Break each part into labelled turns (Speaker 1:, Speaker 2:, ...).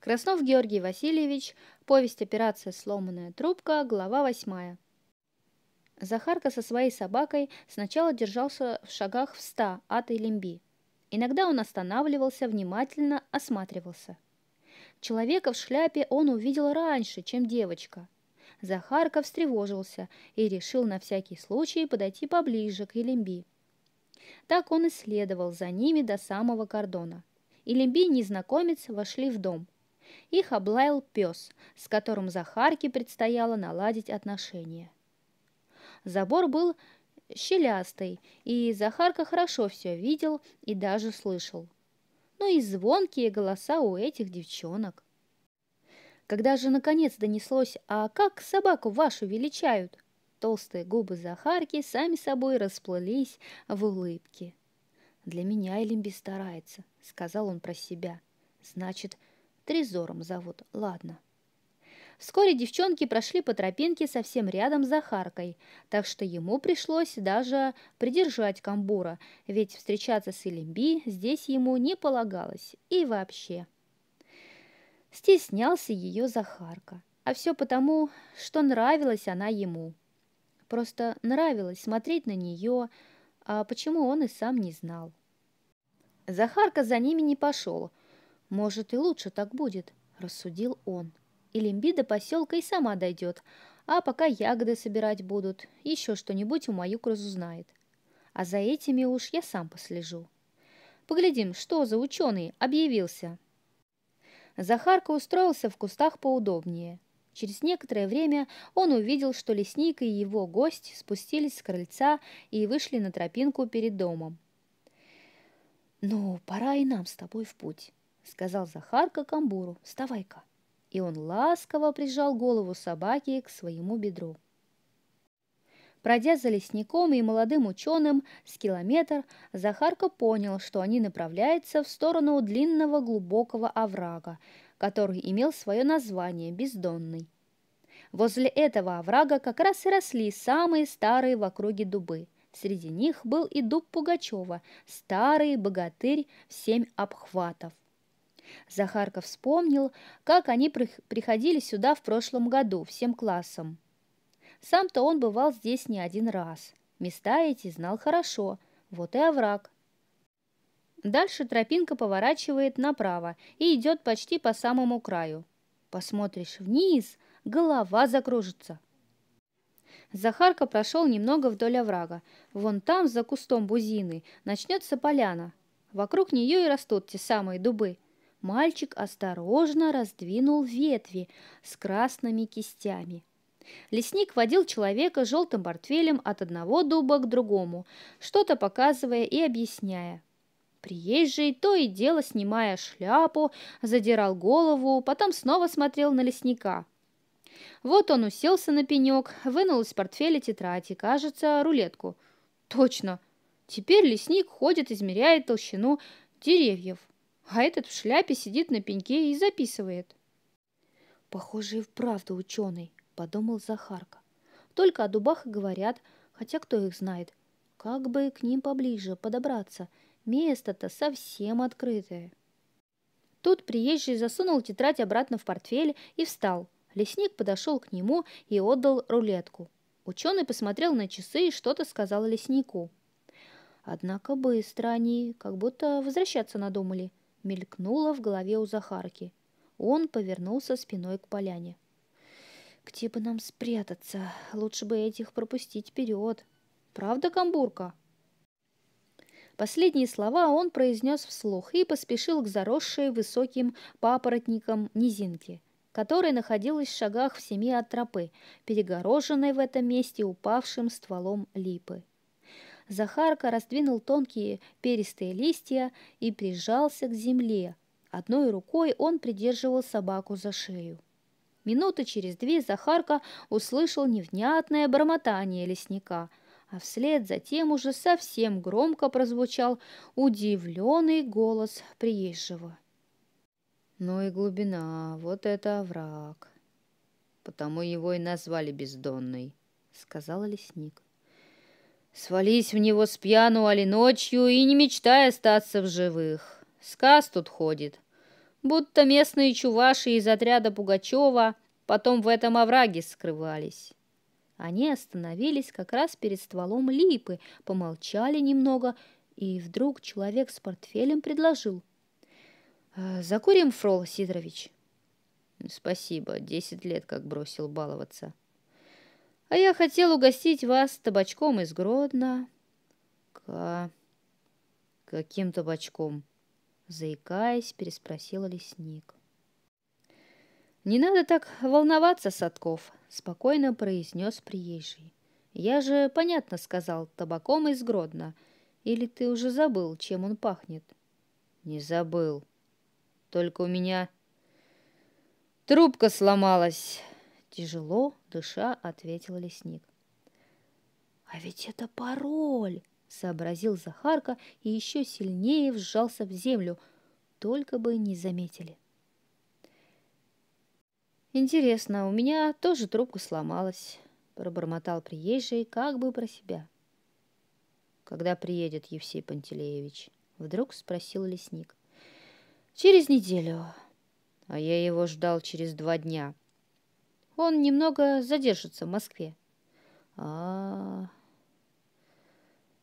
Speaker 1: Краснов Георгий Васильевич, повесть «Операция «Сломанная трубка», глава восьмая. Захарка со своей собакой сначала держался в шагах в ста от Элимби. Иногда он останавливался, внимательно осматривался. Человека в шляпе он увидел раньше, чем девочка. Захарка встревожился и решил на всякий случай подойти поближе к Элимби. Так он исследовал за ними до самого кордона. Илимби и незнакомец вошли в дом – их облаял пес, с которым Захарке предстояло наладить отношения. Забор был щелястый, и Захарка хорошо все видел и даже слышал. Ну и звонкие голоса у этих девчонок. Когда же наконец донеслось «А как собаку вашу величают?» Толстые губы Захарки сами собой расплылись в улыбке. «Для меня Элимби старается», — сказал он про себя. «Значит, Трезором зовут, ладно. Вскоре девчонки прошли по тропинке совсем рядом с Захаркой, так что ему пришлось даже придержать камбура, ведь встречаться с Илимби здесь ему не полагалось и вообще. Стеснялся ее Захарка, а все потому, что нравилась она ему. Просто нравилось смотреть на нее, а почему он и сам не знал. Захарка за ними не пошел, «Может, и лучше так будет», — рассудил он. «И лимби до поселка и сама дойдет, а пока ягоды собирать будут, еще что-нибудь у мою Маюк знает. А за этими уж я сам послежу. Поглядим, что за ученый объявился». Захарка устроился в кустах поудобнее. Через некоторое время он увидел, что лесник и его гость спустились с крыльца и вышли на тропинку перед домом. «Ну, пора и нам с тобой в путь», сказал Захарка Камбуру, вставай-ка. И он ласково прижал голову собаки к своему бедру. Пройдя за лесником и молодым ученым с километр, Захарка понял, что они направляются в сторону длинного глубокого оврага, который имел свое название «Бездонный». Возле этого оврага как раз и росли самые старые в округе дубы. Среди них был и дуб Пугачева, старый богатырь в семь обхватов. Захарка вспомнил, как они приходили сюда в прошлом году всем классом. Сам-то он бывал здесь не один раз. Места эти знал хорошо, вот и овраг. Дальше тропинка поворачивает направо и идет почти по самому краю. Посмотришь вниз, голова закружится. Захарка прошел немного вдоль оврага. Вон там, за кустом бузины, начнется поляна. Вокруг нее и растут те самые дубы – мальчик осторожно раздвинул ветви с красными кистями. Лесник водил человека желтым портфелем от одного дуба к другому, что-то показывая и объясняя. Приезжий то и дело, снимая шляпу, задирал голову, потом снова смотрел на лесника. Вот он уселся на пенек, вынул из портфеля тетрадь и, кажется, рулетку. Точно! Теперь лесник ходит, измеряет толщину деревьев а этот в шляпе сидит на пеньке и записывает. Похоже и вправду ученый, подумал Захарка. Только о дубах и говорят, хотя кто их знает. Как бы к ним поближе подобраться, место-то совсем открытое. Тут приезжий засунул тетрадь обратно в портфель и встал. Лесник подошел к нему и отдал рулетку. Ученый посмотрел на часы и что-то сказал леснику. Однако быстро они, как будто возвращаться надумали – мелькнуло в голове у Захарки. Он повернулся спиной к поляне. «Где бы нам спрятаться? Лучше бы этих пропустить вперед. Правда, Камбурка?» Последние слова он произнес вслух и поспешил к заросшей высоким папоротником низинке, которая находилась в шагах в семи от тропы, перегороженной в этом месте упавшим стволом липы. Захарка раздвинул тонкие перистые листья и прижался к земле. Одной рукой он придерживал собаку за шею. Минуты через две Захарка услышал невнятное бормотание лесника, а вслед за тем уже совсем громко прозвучал удивленный голос приезжего. «Ну и глубина, вот это овраг!» «Потому его и назвали бездонный», — сказал лесник. Свались в него с пьяну али ночью и не мечтай остаться в живых. Сказ тут ходит. Будто местные чуваши из отряда Пугачева потом в этом овраге скрывались. Они остановились как раз перед стволом липы, помолчали немного, и вдруг человек с портфелем предложил. «А «Закурим, Фрол Сидорович?» «Спасибо, десять лет как бросил баловаться» а я хотел угостить вас табачком из Гродно». «Ка... каким табачком?» — заикаясь, переспросила лесник. «Не надо так волноваться, Садков», — спокойно произнес приезжий. «Я же, понятно, сказал, табаком из Гродно. Или ты уже забыл, чем он пахнет?» «Не забыл. Только у меня трубка сломалась». Тяжело, дыша, ответил лесник. «А ведь это пароль!» — сообразил Захарка и еще сильнее вжался в землю, только бы не заметили. «Интересно, у меня тоже трубка сломалась», — пробормотал приезжий как бы про себя. «Когда приедет Евсей Пантелеевич?» — вдруг спросил лесник. «Через неделю». «А я его ждал через два дня», он немного задержится в Москве. А, -а, а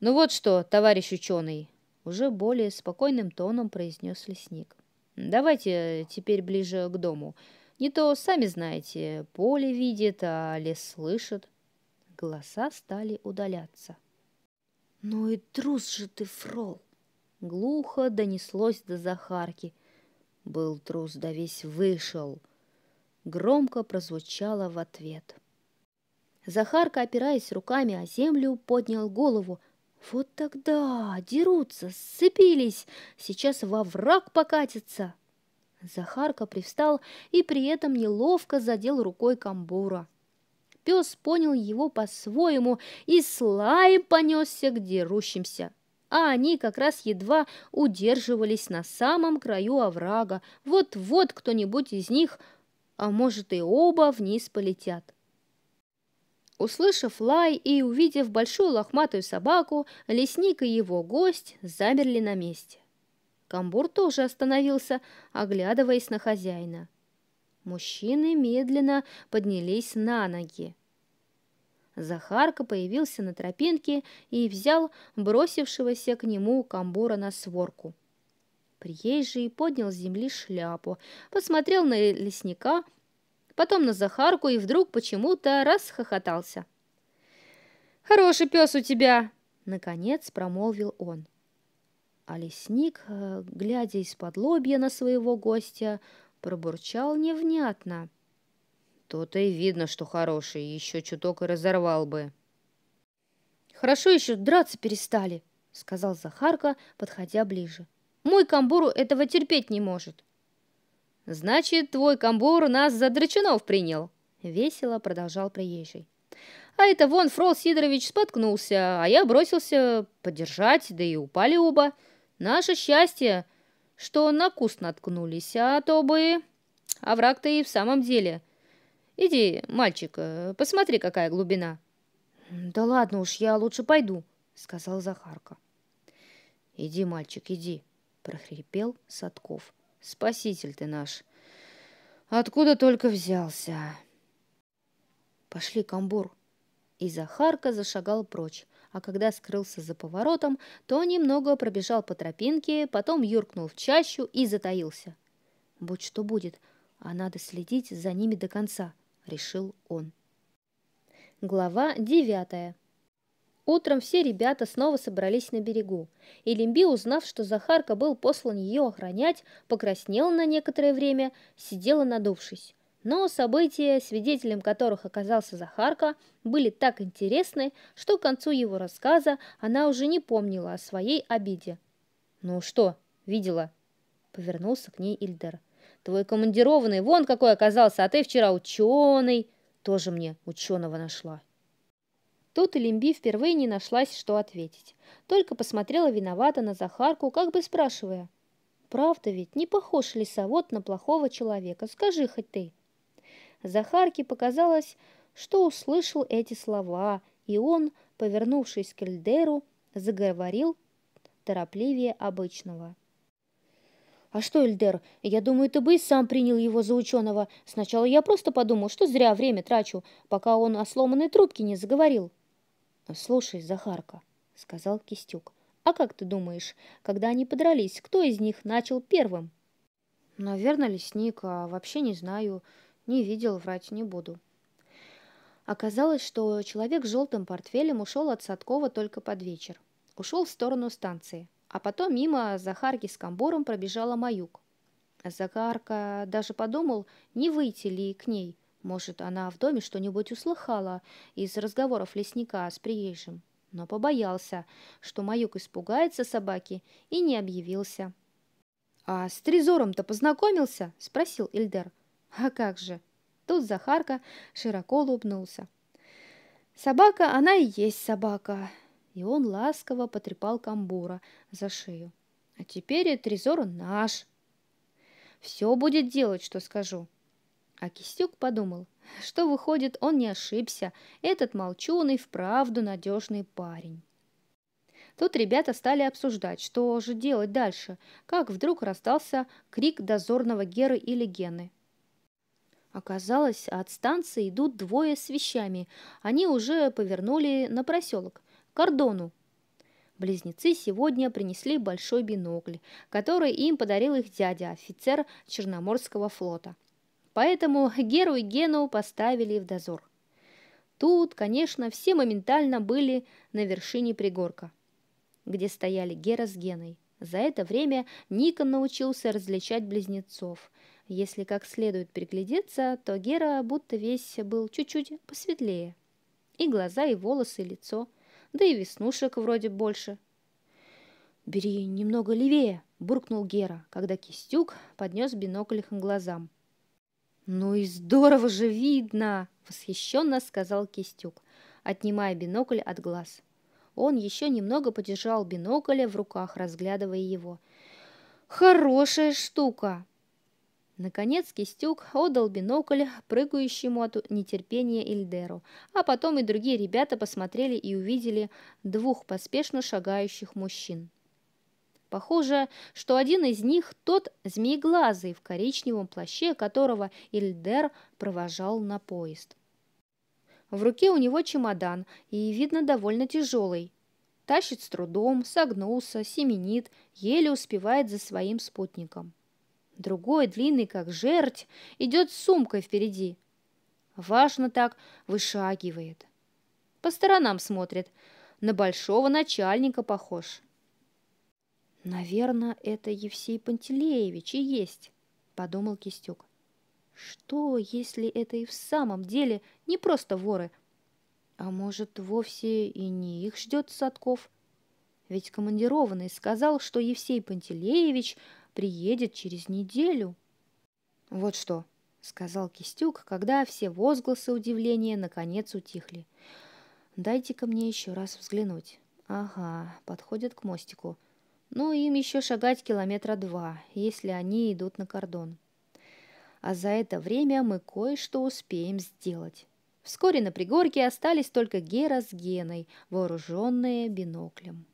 Speaker 1: Ну вот что, товарищ ученый, уже более спокойным тоном произнес лесник. Давайте теперь ближе к дому. Не то, сами знаете, поле видит, а лес слышит. Голоса стали удаляться. «Ну и трус же ты, фрол!» Глухо донеслось до Захарки. Был трус, да весь вышел громко прозвучало в ответ. Захарка, опираясь руками о землю, поднял голову. «Вот тогда! Дерутся! Сцепились! Сейчас во враг покатится!» Захарка привстал и при этом неловко задел рукой камбура. Пес понял его по-своему и слаем понесся к дерущимся. А они как раз едва удерживались на самом краю оврага. Вот-вот кто-нибудь из них а может и оба вниз полетят. Услышав лай и увидев большую лохматую собаку, лесник и его гость замерли на месте. Камбур тоже остановился, оглядываясь на хозяина. Мужчины медленно поднялись на ноги. Захарка появился на тропинке и взял бросившегося к нему камбура на сворку. Приезжий поднял с земли шляпу, посмотрел на лесника, потом на Захарку и вдруг почему-то расхохотался. «Хороший пес у тебя!» — наконец промолвил он. А лесник, э, глядя из-под лобья на своего гостя, пробурчал невнятно. «То-то и видно, что хороший, еще чуток и разорвал бы». «Хорошо еще драться перестали», — сказал Захарка, подходя ближе. — мой камбуру этого терпеть не может. Значит, твой камбур нас за драчунов принял, весело продолжал приезжий. А это вон Фрол Сидорович споткнулся, а я бросился поддержать, да и упали оба. Наше счастье, что на куст наткнулись, а то бы... А враг-то и в самом деле. Иди, мальчик, посмотри, какая глубина. Да ладно уж, я лучше пойду, сказал Захарка. Иди, мальчик, иди, прохрипел Садков. Спаситель ты наш. Откуда только взялся? Пошли, Камбур. И Захарка зашагал прочь, а когда скрылся за поворотом, то немного пробежал по тропинке, потом юркнул в чащу и затаился. «Будь что будет, а надо следить за ними до конца», — решил он. Глава девятая. Утром все ребята снова собрались на берегу, и Лимби, узнав, что Захарка был послан ее охранять, покраснела на некоторое время, сидела надувшись. Но события, свидетелем которых оказался Захарка, были так интересны, что к концу его рассказа она уже не помнила о своей обиде. «Ну что, видела?» — повернулся к ней Ильдер. «Твой командированный вон какой оказался, а ты вчера ученый!» «Тоже мне ученого нашла!» Тут Лимби впервые не нашлась, что ответить. Только посмотрела виновато на Захарку, как бы спрашивая. «Правда ведь, не похож лесовод на плохого человека, скажи хоть ты». Захарке показалось, что услышал эти слова, и он, повернувшись к Эльдеру, заговорил торопливее обычного. «А что, Эльдер, я думаю, ты бы и сам принял его за ученого. Сначала я просто подумал, что зря время трачу, пока он о сломанной трубке не заговорил. «Слушай, Захарка», — сказал Кистюк, — «а как ты думаешь, когда они подрались, кто из них начал первым?» «Наверное, лесник, а вообще не знаю. Не видел, врать не буду». Оказалось, что человек с желтым портфелем ушел от Садкова только под вечер. Ушел в сторону станции, а потом мимо Захарки с Камбором пробежала Маюк. Захарка даже подумал, не выйти ли к ней – может, она в доме что-нибудь услыхала из разговоров лесника с приезжим, но побоялся, что Маюк испугается собаки и не объявился. «А с Трезором-то познакомился?» – спросил Ильдер. «А как же?» Тут Захарка широко улыбнулся. «Собака, она и есть собака!» И он ласково потрепал Камбура за шею. «А теперь Трезор наш!» «Все будет делать, что скажу!» А Кистюк подумал, что выходит, он не ошибся, этот молчун и вправду надежный парень. Тут ребята стали обсуждать, что же делать дальше, как вдруг раздался крик дозорного Геры или Гены. Оказалось, от станции идут двое с вещами. Они уже повернули на проселок, к кордону. Близнецы сегодня принесли большой бинокль, который им подарил их дядя, офицер Черноморского флота – поэтому Геру и Гену поставили в дозор. Тут, конечно, все моментально были на вершине пригорка, где стояли Гера с Геной. За это время Никон научился различать близнецов. Если как следует приглядеться, то Гера будто весь был чуть-чуть посветлее. И глаза, и волосы, и лицо, да и веснушек вроде больше. «Бери немного левее!» – буркнул Гера, когда Кистюк поднес бинокль к глазам – «Ну и здорово же видно!» – восхищенно сказал Кистюк, отнимая бинокль от глаз. Он еще немного подержал бинокль в руках, разглядывая его. «Хорошая штука!» Наконец Кистюк отдал бинокль прыгающему от нетерпения Ильдеру, а потом и другие ребята посмотрели и увидели двух поспешно шагающих мужчин. Похоже, что один из них тот змееглазый в коричневом плаще, которого Ильдер провожал на поезд. В руке у него чемодан, и, видно, довольно тяжелый. Тащит с трудом, согнулся, семенит, еле успевает за своим спутником. Другой, длинный как жерть, идет с сумкой впереди. Важно так вышагивает. По сторонам смотрит. На большого начальника похож. «Наверное, это Евсей Пантелеевич и есть», — подумал Кистюк. «Что, если это и в самом деле не просто воры? А может, вовсе и не их ждет Садков? Ведь командированный сказал, что Евсей Пантелеевич приедет через неделю». «Вот что», — сказал Кистюк, когда все возгласы удивления наконец утихли. «Дайте-ка мне еще раз взглянуть». «Ага, подходят к мостику». Ну им еще шагать километра два, если они идут на кордон. А за это время мы кое-что успеем сделать. Вскоре на пригорке остались только Гера с Геной, вооруженные биноклем.